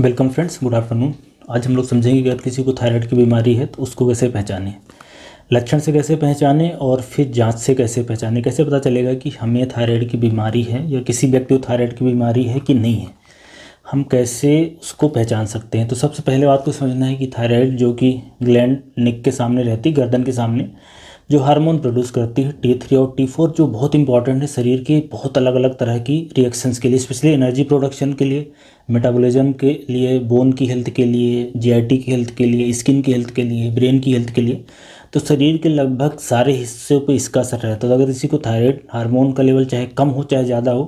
welcome friends good afternoon आज हम लोग समझेंगे कि अगर किसी को थायराइड की बीमारी है तो उसको कैसे पहचाने लक्षण से कैसे पहचाने और फिर जांच से कैसे पहचाने कैसे पता चलेगा कि हमें थायराइड की बीमारी है या किसी व्यक्ति को थायराइड की बीमारी है कि नहीं है हम कैसे उसको पहचान सकते हैं तो सबसे पहले बात को समझना है कि थायराइड जो कि ग्लैंड निक के सामने रहती गर्दन के सामने जो हार्मोन प्रोड्यूस करती है टी थ्री और टी फोर जो बहुत इंपॉर्टेंट है शरीर के बहुत अलग अलग तरह की रिएक्शंस के लिए स्पेशली एनर्जी प्रोडक्शन के लिए मेटाबॉलिज्म के लिए बोन की हेल्थ के लिए जी की हेल्थ के लिए स्किन की हेल्थ के लिए ब्रेन की हेल्थ के लिए तो शरीर के लगभग सारे हिस्सों पर इसका असर रहता है तो अगर किसी को थायराइड हार्मोन का लेवल चाहे कम हो चाहे ज़्यादा हो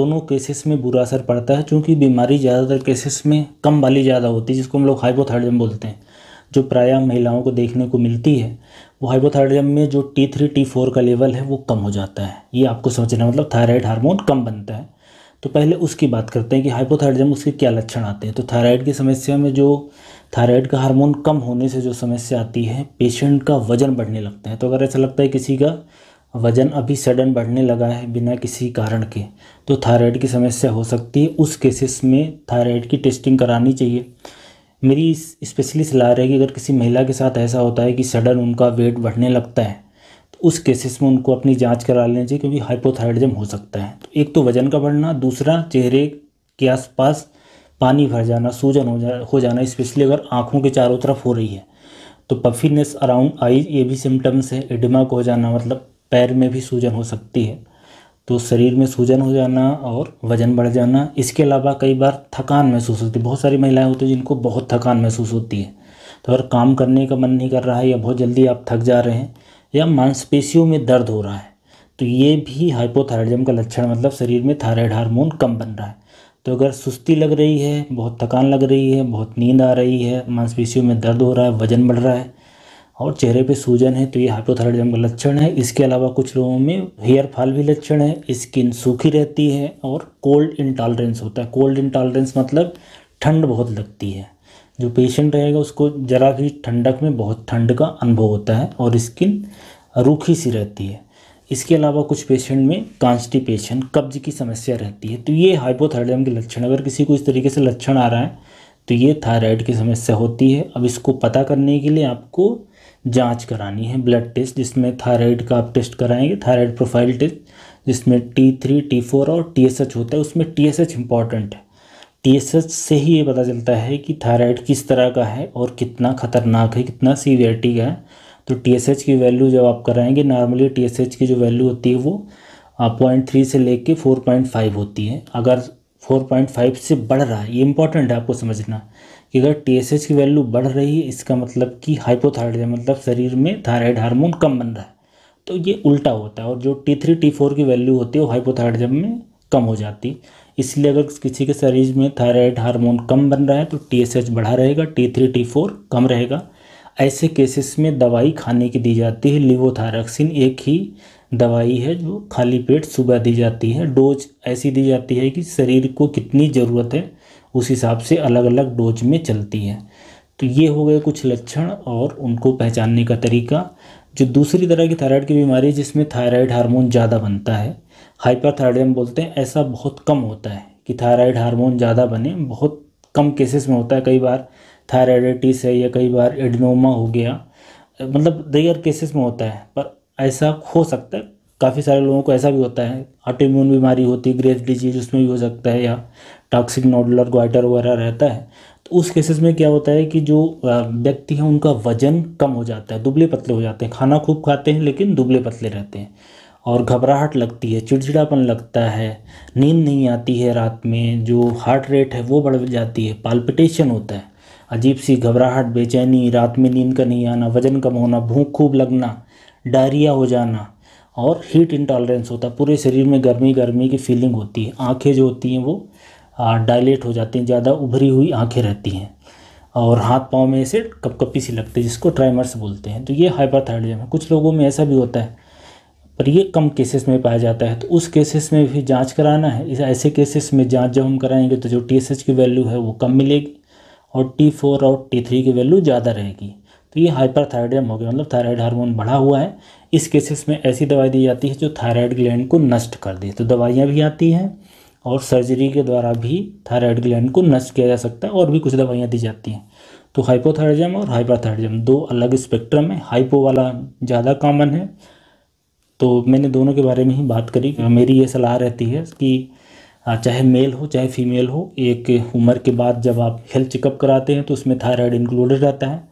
दोनों केसेस में बुरा असर पड़ता है क्योंकि बीमारी ज़्यादातर केसेस में कम वाली ज़्यादा होती है जिसको हम लोग हाइपोथायरॉयडिज्म बोलते हैं जो प्रायः महिलाओं को देखने को मिलती है वो हाइपोथायरॉयडिज्म में जो टी थ्री टी फोर का लेवल है वो कम हो जाता है ये आपको समझना मतलब थायराइड हार्मोन कम बनता है तो पहले उसकी बात करते हैं कि हाइपोथायरॉयडिज्म उसके क्या लक्षण आते हैं तो थायराइड की समस्या में जो थायराइड का हार्मोन कम होने से जो समस्या आती है पेशेंट का वजन बढ़ने लगता है तो अगर ऐसा लगता है किसी का वजन अभी सडन बढ़ने लगा है बिना किसी कारण के तो थायराइड की समस्या हो सकती है उस केसेस में थायराइड की टेस्टिंग करानी चाहिए मेरी स्पेशली सलाह रहेगी अगर किसी महिला के साथ ऐसा होता है कि सडन उनका वेट बढ़ने लगता है तो उस केसेस में उनको अपनी जांच करा लेनी चाहिए क्योंकि हाइपोथायरॉयडिज्म हो सकता है तो एक तो वजन का बढ़ना दूसरा चेहरे के आसपास पानी भर जाना सूजन हो जा हो जाना स्पेशली अगर आँखों के चारों तरफ हो रही है तो पफीनेस अराउंड आई ये भी सिम्टम्स है एडिमा को हो जाना मतलब पैर में भी सूजन हो सकती है तो शरीर में सूजन हो जाना और वज़न बढ़ जाना इसके अलावा कई बार थकान महसूस होती है बहुत सारी महिलाएं होती हैं जिनको बहुत थकान महसूस होती है तो अगर काम करने का मन नहीं कर रहा है या बहुत जल्दी आप थक जा रहे हैं या मांसपेशियों में दर्द हो रहा है तो ये भी हाइपोथायरॉयडिज्म का लक्षण मतलब शरीर में थायराइड हार्मोन कम बन रहा है तो अगर सुस्ती लग रही है बहुत थकान लग रही है बहुत नींद आ रही है मांसपेशियों में दर्द हो रहा है वजन बढ़ रहा है और चेहरे पे सूजन है तो ये हाइपोथायरॉयडिज्म का लक्षण है इसके अलावा कुछ लोगों में हेयर फॉल भी लक्षण है स्किन सूखी रहती है और कोल्ड इंटॉलरेंस होता है कोल्ड इंटॉलरेंस मतलब ठंड बहुत लगती है जो पेशेंट रहेगा उसको जरा भी ठंडक में बहुत ठंड का अनुभव होता है और स्किन रूखी सी रहती है इसके अलावा कुछ पेशेंट में कॉन्स्टिपेशन कब्ज की समस्या रहती है तो ये हाइपोथायरॉयडिज्म के लक्षण अगर किसी को इस तरीके से लक्षण आ रहा है तो ये थायराइड की समस्या होती है अब इसको पता करने के लिए आपको जांच करानी है ब्लड टेस्ट जिसमें थायराइड का आप टेस्ट कराएंगे थायराइड प्रोफाइल टेस्ट जिसमें टी थ्री टी फोर और टी एस एच होता है उसमें टी एस एच इम्पॉर्टेंट है टी एस एच से ही ये पता चलता है कि थायराइड किस तरह का है और कितना खतरनाक है कितना सीवियरिटी का है तो टी एस एच की वैल्यू जब आप कराएंगे नॉर्मली टी एस एच की जो वैल्यू होती है वो पॉइंट थ्री से लेके फोर पॉइंट फाइव होती है अगर फोर पॉइंट फाइव से बढ़ रहा है ये इंपॉर्टेंट है आपको समझना कि अगर टी की वैल्यू बढ़ रही है इसका मतलब कि हाइपोथायरॉयड मतलब शरीर में थायराइड हार्मोन कम बन रहा है तो ये उल्टा होता है और जो टी थ्री टी फोर की वैल्यू होती है वो हाइपोथायरॉयडिज्म में कम हो जाती है इसलिए अगर किसी के शरीर में थायराइड हार्मोन कम बन रहा है तो टी एस एच बढ़ा रहेगा टी थ्री टी फोर कम रहेगा ऐसे केसेस में दवाई खाने की दी जाती है लिवोथायरॉक्सिन एक ही दवाई है जो खाली पेट सुबह दी जाती है डोज ऐसी दी जाती है कि शरीर को कितनी ज़रूरत है उस हिसाब से अलग अलग डोज में चलती है तो ये हो गए कुछ लक्षण और उनको पहचानने का तरीका जो दूसरी तरह की थायराइड की बीमारी जिसमें थायराइड हार्मोन ज़्यादा बनता है हाइपरथायराइडिज्म बोलते हैं ऐसा बहुत कम होता है कि थायराइड हार्मोन ज़्यादा बने बहुत कम केसेस में होता है कई बार थायराइडाइटिस है या कई बार एडिनोमा हो गया मतलब रेयर केसेस में होता है पर ऐसा हो सकता है काफ़ी सारे लोगों को ऐसा भी होता है इम्यून बीमारी होती है ग्रेव डिजीज उसमें भी हो सकता है या टॉक्सिक नोडुलर ग्वाइटर वगैरह रहता है तो उस केसेस में क्या होता है कि जो व्यक्ति हैं उनका वजन कम हो जाता है दुबले पतले हो जाते हैं खाना खूब खाते हैं लेकिन दुबले पतले रहते हैं और घबराहट लगती है चिड़चिड़ापन लगता है नींद नहीं आती है रात में जो हार्ट रेट है वो बढ़ जाती है पाल्पिटेशन होता है अजीब सी घबराहट बेचैनी रात में नींद का नहीं आना वज़न कम होना भूख खूब लगना डायरिया हो जाना और हीट इंटॉलरेंस होता है पूरे शरीर में गर्मी गर्मी की फीलिंग होती है आंखें जो होती हैं वो डायलेट हो जाती हैं ज़्यादा उभरी हुई आंखें रहती हैं और हाथ पाँव में ऐसे कपकपी सी लगती है जिसको ट्राइमर्स बोलते हैं तो ये हाइपरथायरॉयडिज्म है कुछ लोगों में ऐसा भी होता है पर ये कम केसेस में पाया जाता है तो उस केसेस में भी जांच कराना है इस ऐसे केसेस में जांच जब हम कराएंगे तो जो टी की वैल्यू है वो कम मिलेगी और टी फोर और टी थ्री की वैल्यू ज़्यादा रहेगी तो ये हाइपरथायरॉयडिज्म हो गया मतलब थायराइड हार्मोन बढ़ा हुआ है इस केसेस में ऐसी दवाई दी जाती है जो थायराइड ग्लैंड को नष्ट कर दे तो दवाइयाँ भी आती हैं और सर्जरी के द्वारा भी थायराइड ग्लैंड को नष्ट किया जा सकता है और भी कुछ दवाइयाँ दी जाती हैं तो हाइपोथायरॉयडिज्म और हाइपरथायरॉयडिज्म दो अलग स्पेक्ट्रम है हाइपो वाला ज़्यादा कॉमन है तो मैंने दोनों के बारे में ही बात करी मेरी ये सलाह रहती है कि चाहे मेल हो चाहे फीमेल हो एक उम्र के बाद जब आप हेल्थ चेकअप कराते हैं तो उसमें थायराइड इंक्लूडेड रहता है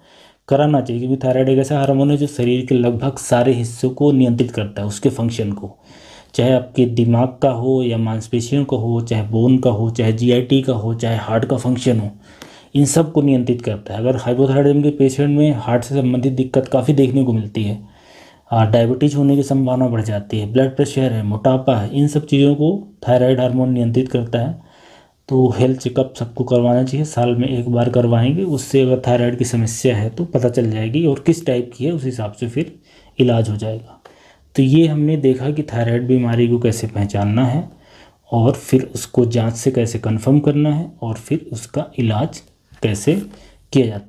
कराना चाहिए क्योंकि थायराइड एक ऐसा हारमोन है जो शरीर के लगभग सारे हिस्सों को नियंत्रित करता है उसके फंक्शन को चाहे आपके दिमाग का हो या मांसपेशियों का हो चाहे बोन का हो चाहे जी का हो चाहे हार्ट का फंक्शन हो इन सब को नियंत्रित करता है अगर हाइपोथायराइडिज्म के पेशेंट में हार्ट से संबंधित दिक्कत काफ़ी देखने को मिलती है डायबिटीज होने की संभावना बढ़ जाती है ब्लड प्रेशर है मोटापा है इन सब चीज़ों को थायराइड हार्मोन नियंत्रित करता है तो हेल्थ चेकअप सबको करवाना चाहिए साल में एक बार करवाएंगे उससे अगर थायराइड की समस्या है तो पता चल जाएगी और किस टाइप की है उस हिसाब से फिर इलाज हो जाएगा तो ये हमने देखा कि थायराइड बीमारी को कैसे पहचानना है और फिर उसको जांच से कैसे कंफर्म करना है और फिर उसका इलाज कैसे किया जाता है